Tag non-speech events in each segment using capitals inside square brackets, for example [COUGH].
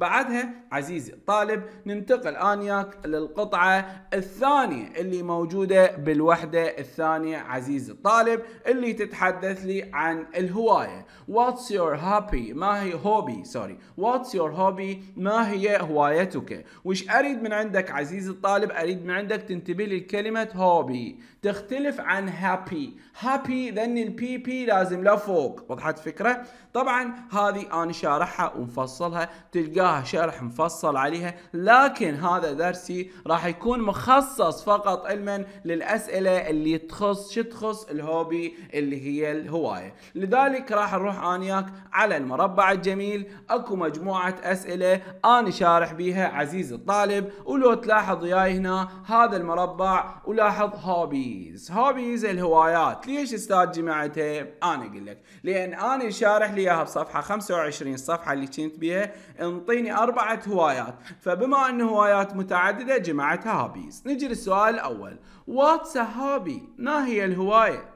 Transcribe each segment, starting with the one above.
بعدها عزيزي الطالب ننتقل انياك للقطعه الثانيه اللي موجوده بالوحده الثانيه عزيزي الطالب اللي تتحدث لي عن الهوايه واتس يور هابي ما هي هوبي سوري واتس يور هوبي ما هي هوايتك وش اريد من عندك عزيزي الطالب اريد من عندك تنتبه لي لكلمه هوبي تختلف عن هابي هابي ذن البي بي لازم لفوق وضحت فكره طبعا هذه انا شارحها ومفصلها تلقاها وراها شرح مفصل عليها لكن هذا درسي راح يكون مخصص فقط علما للأسئلة اللي تخص شو تخص الهوبي اللي هي الهواية لذلك راح نروح آنياك على المربع الجميل اكو مجموعة أسئلة أنا شارح بيها عزيز الطالب ولو تلاحظ وياي هنا هذا المربع ولاحظ هوبيز هوبيز الهوايات ليش استاذ جماعته أنا أقول لك لأن أنا شارح لي إياها بصفحة 25 الصفحة اللي كنت بيها انطيني بين أربعة هوايات فبما أن هوايات متعددة جمعتها هابيز نجي للسؤال الأول a hobby? ما هي الهواية؟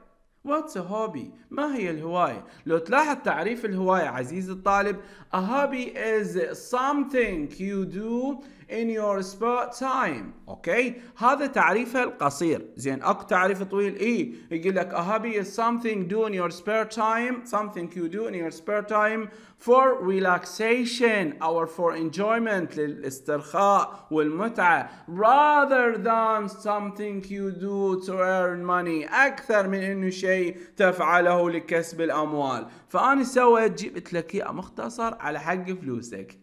a hobby ما هي الهواية؟ لو تلاحظ تعريف الهواية عزيزي الطالب a hobby is something you do in your spare time اوكي هذا تعريفه القصير زين اكو تعريف طويل اي يقول لك a hobby is something do in your spare time something you do in your spare time for relaxation or for enjoyment للاسترخاء والمتعة rather than something you do to earn money أكثر من أنه شيء تفعله لكسب الأموال فأنا سويت جبت لك إياه مختصر على حق فلوسك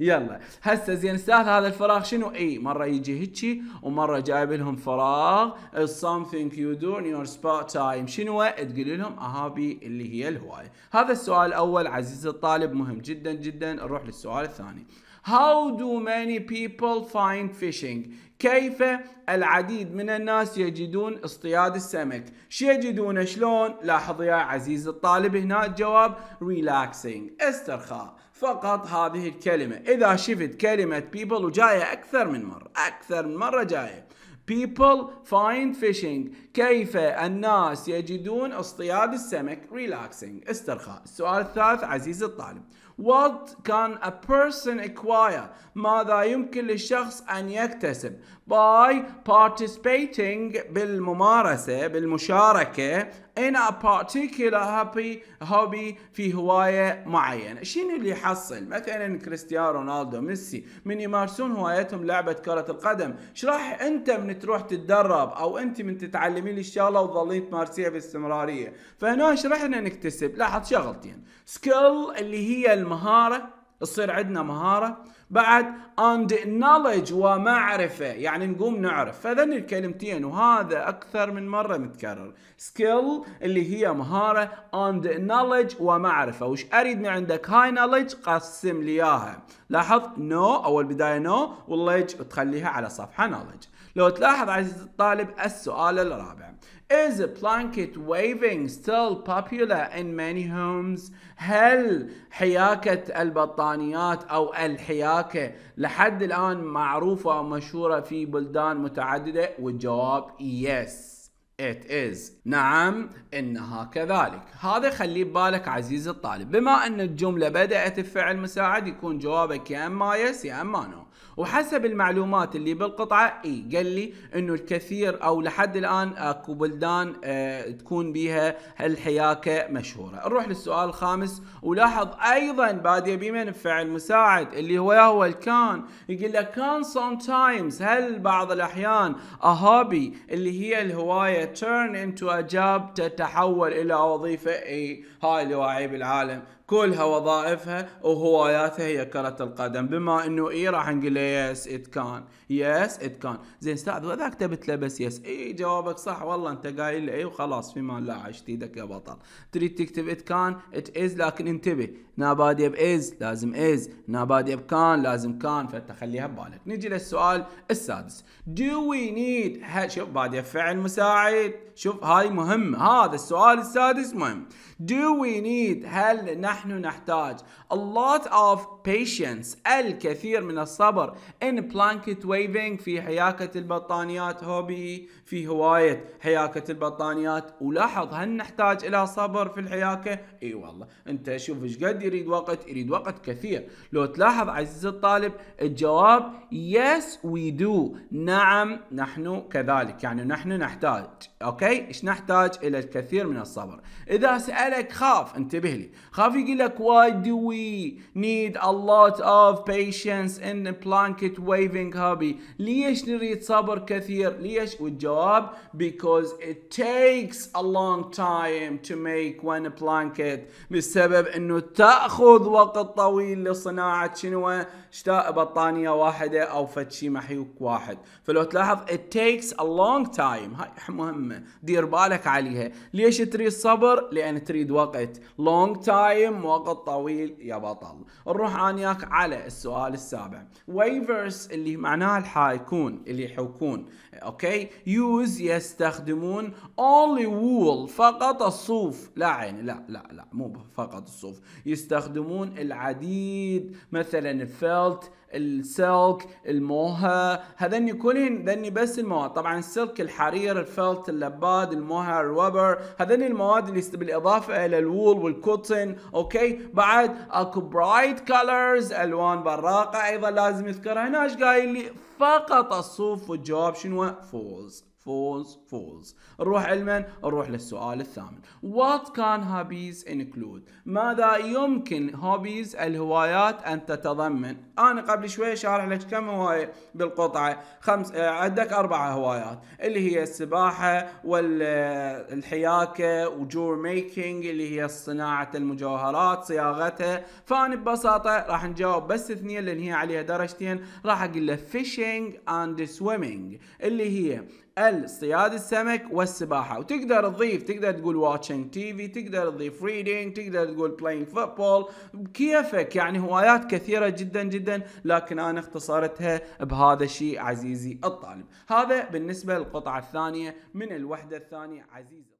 يلا هسه زين سهل بالذات هذا الفراغ شنو اي مره يجي هيجي ومره جايب لهم فراغ something you do in your spare time شنو تقول لهم اهابي اللي هي الهوايه هذا السؤال الاول عزيزي الطالب مهم جدا جدا نروح للسؤال الثاني How do many people find fishing? كيف العديد من الناس يجدون اصطياد السمك شو يجدونه شلون لاحظ يا عزيزي الطالب هنا الجواب relaxing استرخاء فقط هذه الكلمة إذا شفت كلمة people وجاية أكثر من مرة أكثر من مرة جاية people find fishing كيف الناس يجدون اصطياد السمك relaxing استرخاء السؤال الثالث عزيزي الطالب What can a person acquire ماذا يمكن للشخص أن يكتسب by participating بالممارسة بالمشاركة in a particular happy هوبي في هوايه معينه شنو اللي يحصل مثلا كريستيانو رونالدو ميسي من يمارسون هوايتهم لعبه كره القدم ايش راح انت من تروح تتدرب او انت من تتعلمين الشغله وتظلين تمارسيها باستمراريه فهنا ايش راح نكتسب لاحظ شغلتين سكيل اللي هي المهاره تصير عندنا مهارة بعد and knowledge ومعرفة يعني نقوم نعرف فذن الكلمتين وهذا أكثر من مرة متكرر skill اللي هي مهارة and knowledge ومعرفة وش أريد من عندك هاي knowledge قسم لي إياها لاحظ no أول بداية no والledge تخليها على صفحة knowledge لو تلاحظ عزيزي الطالب السؤال الرابع Is blanket waving still popular in many homes? هل حياكة البطانيات أو الحياكة لحد الآن معروفة ومشهورة في بلدان متعددة؟ والجواب yes. It is نعم إنها كذلك هذا خليه ببالك عزيزي الطالب بما أن الجملة بدأت بفعل مساعد يكون جوابك يا أما يس يا أما no وحسب المعلومات اللي بالقطعه اي قال لي انه الكثير او لحد الان اكو بلدان أه تكون بها الحياكه مشهوره نروح للسؤال الخامس ولاحظ ايضا باديه بمن فعل مساعد اللي هو هو الكان يقول لك كان تايمز هل بعض الاحيان اهابي اللي هي الهوايه تيرن انتو اجاب تتحول الى وظيفه اي هاي اللي بالعالم كلها وظائفها وهواياتها هي كرة القدم بما انه اي راح نقول له يس ات كان يس ات كان زين استاذ واذا كتبت له بس يس اي جوابك صح والله انت قايل لي اي وخلاص في مال لا عشت ايدك يا بطل تريد تكتب ات كان ات از لكن انتبه نا باديه باز لازم از نا باديه بكان لازم كان فانت خليها ببالك نجي للسؤال السادس دو وي نيد شوف بادي فعل مساعد شوف هاي مهمه هذا السؤال السادس مهم دو وي نيد هل نحن نحن نحتاج a lot of patience الكثير من الصبر in blanket waving في حياكة البطانيات هوبي في هواية حياكة البطانيات ولاحظ هل نحتاج إلى صبر في الحياكة؟ اي والله انت شوف ايش قد يريد وقت يريد وقت كثير لو تلاحظ عزيزي الطالب الجواب yes we do نعم نحن كذلك يعني نحن نحتاج اوكي ايش نحتاج الى الكثير من الصبر اذا سألك خاف انتبه لي خاف يقول يقول لك why do we need a lot of patience in the blanket waving hobby ليش نريد صبر كثير ليش والجواب because it takes a long time to make one blanket بسبب انه تاخذ وقت طويل لصناعه شنو بطانيه واحده او فتشي محيوك واحد فلو تلاحظ it takes a long time هاي [LAUGHS] مهمه دير بالك عليها ليش تريد صبر لان تريد وقت long time كم وقت طويل يا بطل نروح انياك على السؤال السابع ويفرز اللي معناها الحايكون اللي يحوكون اوكي يوز يستخدمون only wool فقط الصوف لا عين لا لا لا مو فقط الصوف يستخدمون العديد مثلا الفلت السلك الموها هذني كلهن ذني بس المواد طبعا السلك الحرير الفلت اللباد الموها الوبر هذني المواد اللي بالاضافة الى الوول والكوتن اوكي بعد اكو برايت كولرز الوان براقة ايضا لازم يذكرها هنا ايش قايل لي فقط الصوف والجواب شنو فولز فولز فولز نروح علما نروح للسؤال الثامن what can hobbies include ماذا يمكن هوبيز الهوايات ان تتضمن انا قبل شوي شارح لك كم هوايه بالقطعه خمس عندك اربع هوايات اللي هي السباحه والحياكه وجور ميكينج اللي هي صناعه المجوهرات صياغتها فانا ببساطه راح نجاوب بس اثنين لان هي عليها درجتين راح اقول له فيشنج اند سويمنج اللي هي الصياد السمك والسباحة وتقدر تضيف تقدر تقول watching TV تقدر تضيف reading تقدر تقول playing football بكيفك يعني هوايات كثيرة جدا جدا لكن انا اختصرتها بهذا الشيء عزيزي الطالب هذا بالنسبة للقطعة الثانية من الوحدة الثانية عزيزي